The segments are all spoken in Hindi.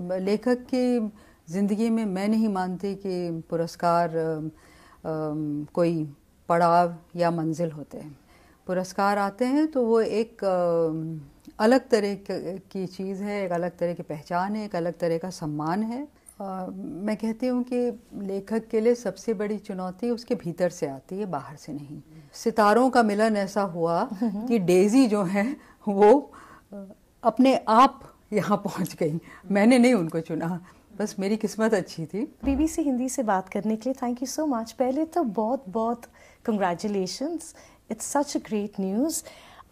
लेखक के ज़िंदगी में मैं नहीं मानती कि पुरस्कार कोई पड़ाव या मंजिल होते हैं पुरस्कार आते हैं तो वो एक अलग तरह की चीज़ है एक अलग तरह की पहचान है एक अलग तरह का सम्मान है आ, मैं कहती हूँ कि लेखक के लिए सबसे बड़ी चुनौती उसके भीतर से आती है बाहर से नहीं सितारों का मिलन ऐसा हुआ कि डेजी जो है वो अपने आप यहाँ पहुँच गई मैंने नहीं उनको चुना बस मेरी किस्मत अच्छी थी बीबीसी हिंदी से बात करने के लिए थैंक यू सो मच पहले तो बहुत बहुत congratulations it's such a great news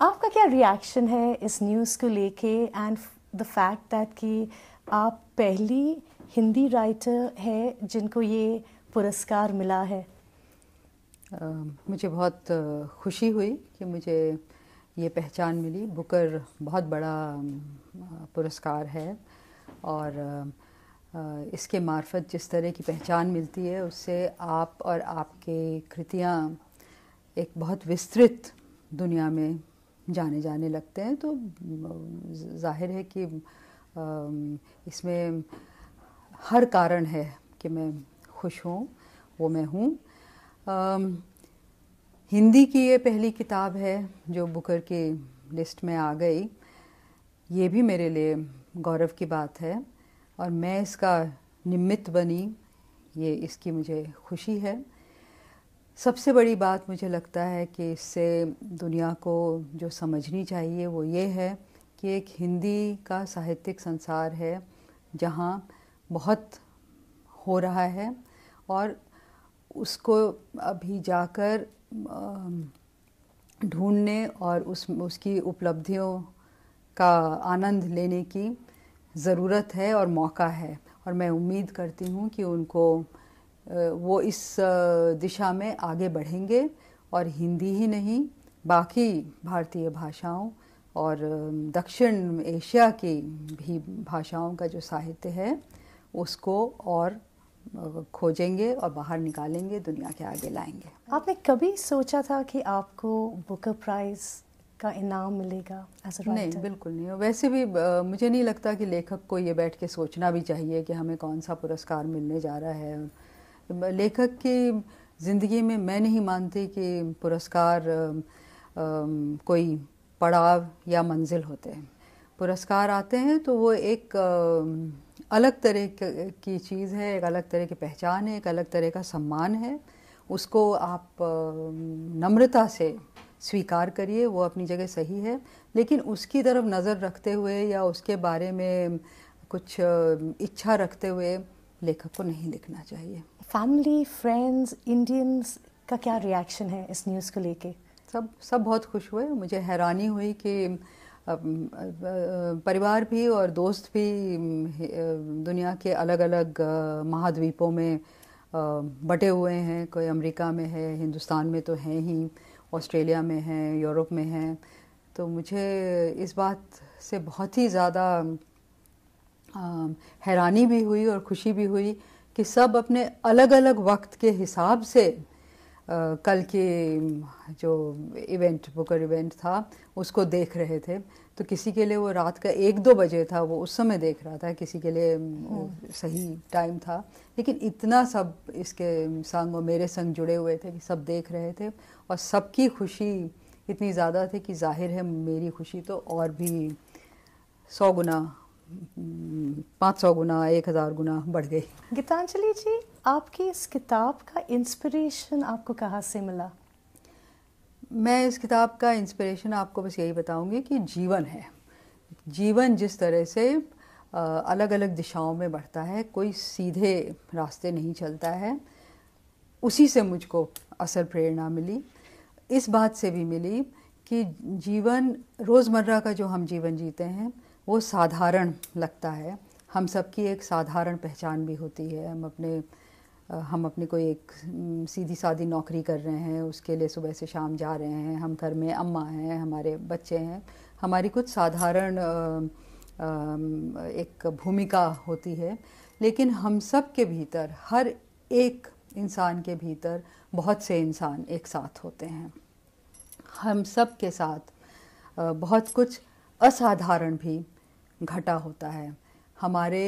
आपका क्या रिएक्शन है इस न्यूज़ को लेके एंड द फैक्ट दैट कि आप पहली हिंदी राइटर है जिनको ये पुरस्कार मिला है uh, मुझे बहुत खुशी हुई कि मुझे ये पहचान मिली बुकर बहुत बड़ा पुरस्कार है और इसके मार्फत जिस तरह की पहचान मिलती है उससे आप और आपके कृतियाँ एक बहुत विस्तृत दुनिया में जाने जाने लगते हैं तो जाहिर है कि इसमें हर कारण है कि मैं खुश हूँ वो मैं हूँ हिंदी की ये पहली किताब है जो बुकर की लिस्ट में आ गई ये भी मेरे लिए गौरव की बात है और मैं इसका निमित्त बनी ये इसकी मुझे खुशी है सबसे बड़ी बात मुझे लगता है कि इससे दुनिया को जो समझनी चाहिए वो ये है कि एक हिंदी का साहित्यिक संसार है जहाँ बहुत हो रहा है और उसको अभी जाकर ढूंढने और उस उसकी उपलब्धियों का आनंद लेने की ज़रूरत है और मौका है और मैं उम्मीद करती हूँ कि उनको वो इस दिशा में आगे बढ़ेंगे और हिंदी ही नहीं बाकी भारतीय भाषाओं और दक्षिण एशिया की भी भाषाओं का जो साहित्य है उसको और खोजेंगे और बाहर निकालेंगे दुनिया के आगे लाएंगे आपने कभी सोचा था कि आपको बुकर प्राइज़ का इनाम मिलेगा एज नहीं बिल्कुल नहीं वैसे भी आ, मुझे नहीं लगता कि लेखक को ये बैठ के सोचना भी चाहिए कि हमें कौन सा पुरस्कार मिलने जा रहा है लेखक की ज़िंदगी में मैं नहीं मानती कि पुरस्कार आ, आ, कोई पड़ाव या मंजिल होते हैं पुरस्कार आते हैं तो वो एक अलग तरह की चीज़ है एक अलग तरह की पहचान है एक अलग तरह का सम्मान है उसको आप नम्रता से स्वीकार करिए वो अपनी जगह सही है लेकिन उसकी तरफ नज़र रखते हुए या उसके बारे में कुछ इच्छा रखते हुए लेखक को नहीं लिखना चाहिए फैमिली फ्रेंड्स इंडियंस का क्या रिएक्शन है इस न्यूज़ को लेके सब सब बहुत खुश हुए मुझे हैरानी हुई कि परिवार भी और दोस्त भी दुनिया के अलग अलग महाद्वीपों में बटे हुए हैं कोई अमेरिका में है हिंदुस्तान में तो हैं ही ऑस्ट्रेलिया में हैं यूरोप में हैं तो मुझे इस बात से बहुत ही ज़्यादा हैरानी भी हुई और खुशी भी हुई कि सब अपने अलग अलग वक्त के हिसाब से कल के जो इवेंट बुकर इवेंट था उसको देख रहे थे तो किसी के लिए वो रात का एक दो बजे था वो उस समय देख रहा था किसी के लिए हाँ। सही टाइम था लेकिन इतना सब इसके संग और मेरे संग जुड़े हुए थे कि सब देख रहे थे और सबकी खुशी इतनी ज़्यादा थी कि जाहिर है मेरी खुशी तो और भी सौ गुना पाँच सौ गुना एक हज़ार गुना बढ़ गई गीतांजलि जी आपकी इस किताब का इंस्पिरेशन आपको कहाँ से मिला मैं इस किताब का इंस्पिरेशन आपको बस यही बताऊंगी कि जीवन है जीवन जिस तरह से अलग अलग दिशाओं में बढ़ता है कोई सीधे रास्ते नहीं चलता है उसी से मुझको असर प्रेरणा मिली इस बात से भी मिली कि जीवन रोज़मर्रा का जो हम जीवन जीते हैं वो साधारण लगता है हम सबकी एक साधारण पहचान भी होती है हम अपने हम अपनी कोई एक सीधी सादी नौकरी कर रहे हैं उसके लिए सुबह से शाम जा रहे हैं हम घर में अम्मा हैं हमारे बच्चे हैं हमारी कुछ साधारण एक भूमिका होती है लेकिन हम सब के भीतर हर एक इंसान के भीतर बहुत से इंसान एक साथ होते हैं हम सब के साथ बहुत कुछ असाधारण भी घटा होता है हमारे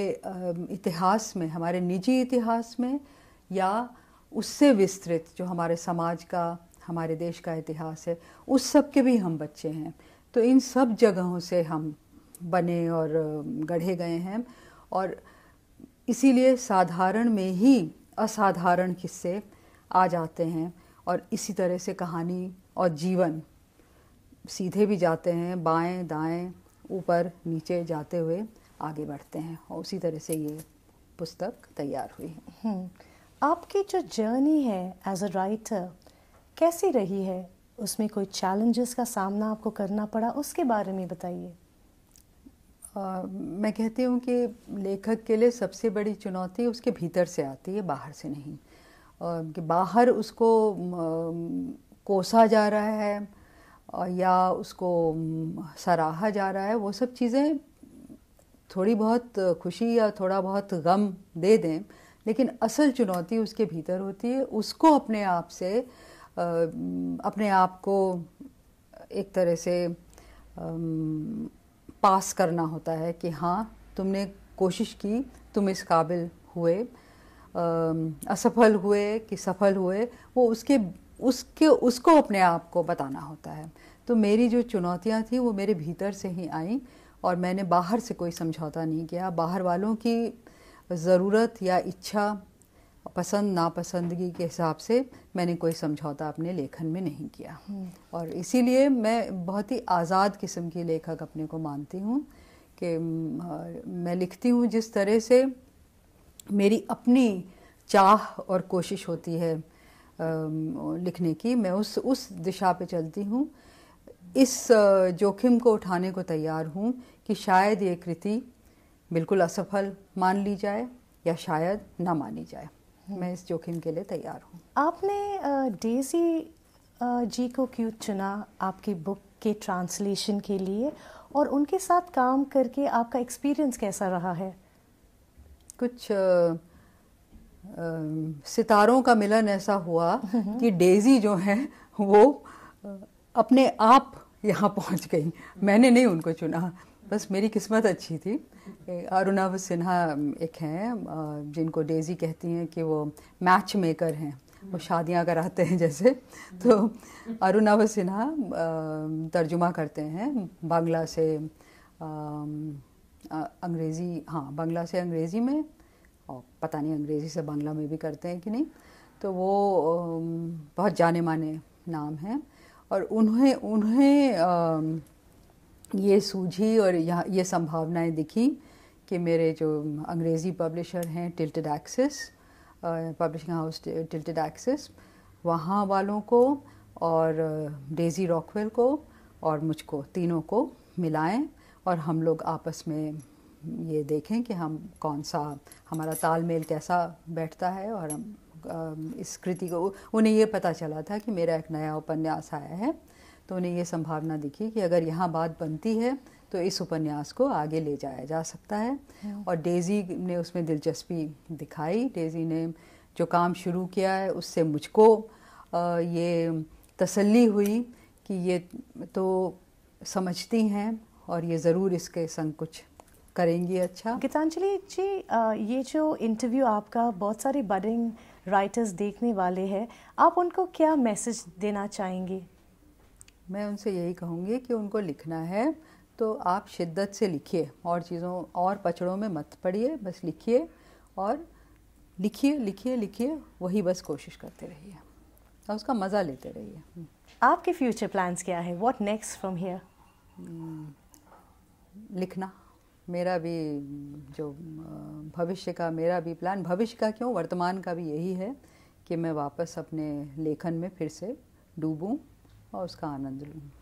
इतिहास में हमारे निजी इतिहास में या उससे विस्तृत जो हमारे समाज का हमारे देश का इतिहास है उस सब के भी हम बच्चे हैं तो इन सब जगहों से हम बने और गढ़े गए हैं और इसीलिए साधारण में ही असाधारण किस्से आ जाते हैं और इसी तरह से कहानी और जीवन सीधे भी जाते हैं बाएं दाएं ऊपर नीचे जाते हुए आगे बढ़ते हैं और उसी तरह से ये पुस्तक तैयार हुई है हम्म। आपकी जो जर्नी है एज अ राइटर कैसी रही है उसमें कोई चैलेंजेस का सामना आपको करना पड़ा उसके बारे में बताइए मैं कहती हूँ कि लेखक के लिए सबसे बड़ी चुनौती उसके भीतर से आती है बाहर से नहीं कि बाहर उसको कोसा जा रहा है या उसको सराहा जा रहा है वो सब चीज़ें थोड़ी बहुत खुशी या थोड़ा बहुत गम दे दें लेकिन असल चुनौती उसके भीतर होती है उसको अपने आप से अपने आप को एक तरह से पास करना होता है कि हाँ तुमने कोशिश की तुम इस काबिल हुए असफल हुए कि सफल हुए वो उसके उसके उसको अपने आप को बताना होता है तो मेरी जो चुनौतियाँ थी वो मेरे भीतर से ही आई और मैंने बाहर से कोई समझौता नहीं किया बाहर वालों की ज़रूरत या इच्छा पसंद नापसंदगी के हिसाब से मैंने कोई समझौता अपने लेखन में नहीं किया हम्म। और इसीलिए मैं बहुत ही आज़ाद किस्म की लेखक अपने को मानती हूँ कि मैं लिखती हूँ जिस तरह से मेरी अपनी चाह और कोशिश होती है लिखने की मैं उस उस दिशा पे चलती हूँ इस जोखिम को उठाने को तैयार हूँ कि शायद ये कृति बिल्कुल असफल मान ली जाए या शायद ना मानी जाए हम्म। मैं इस जोखिम के लिए तैयार हूँ आपने डेजी जी को क्यों चुना आपकी बुक के ट्रांसलेशन के लिए और उनके साथ काम करके आपका एक्सपीरियंस कैसा रहा है कुछ सितारों का मिलन ऐसा हुआ कि डेजी जो है वो अपने आप यहाँ पहुँच गई मैंने नहीं उनको चुना बस मेरी किस्मत अच्छी थी अरुणा सिन्हा एक हैं जिनको डेजी कहती हैं कि वो मैच मेकर हैं वो शादियाँ कराते हैं जैसे तो अरुणा सिन्हा तर्जुमा करते हैं बांग्ला से अंग्रेज़ी हाँ बांग्ला से अंग्रेज़ी में और पता नहीं अंग्रेज़ी से बांग्ला में भी करते हैं कि नहीं तो वो बहुत जाने माने नाम हैं और उन्हें उन्हें ये सूझी और यहाँ ये संभावनाएं दिखी कि मेरे जो अंग्रेज़ी पब्लिशर हैं Tilted Axis publishing house Tilted Axis वहाँ वालों को और डेजी रॉकवेल को और मुझको तीनों को मिलाएं और हम लोग आपस में ये देखें कि हम कौन सा हमारा तालमेल कैसा बैठता है और हम इस कृति को उन्हें ये पता चला था कि मेरा एक नया उपन्यास आया है तो उन्हें ये संभावना दिखी कि अगर यहाँ बात बनती है तो इस उपन्यास को आगे ले जाया जा सकता है हाँ। और डेज़ी ने उसमें दिलचस्पी दिखाई डेज़ी ने जो काम शुरू किया है उससे मुझको ये तसल्ली हुई कि ये तो समझती हैं और ये ज़रूर इसके संग कुछ करेंगी अच्छा गीतांजलि जी आ, ये जो इंटरव्यू आपका बहुत सारे बडिंग राइटर्स देखने वाले हैं आप उनको क्या मैसेज देना चाहेंगी मैं उनसे यही कहूँगी कि उनको लिखना है तो आप शिद्दत से लिखिए और चीज़ों और पचड़ों में मत पड़िए बस लिखिए और लिखिए लिखिए लिखिए वही बस कोशिश करते रहिए और उसका मज़ा लेते रहिए हम्म। आपके फ्यूचर प्लान्स क्या है वॉट नेक्स्ट फ्रॉम हियर लिखना मेरा भी जो भविष्य का मेरा भी प्लान भविष्य का क्यों वर्तमान का भी यही है कि मैं वापस अपने लेखन में फिर से डूबूं और उसका आनंद लूँ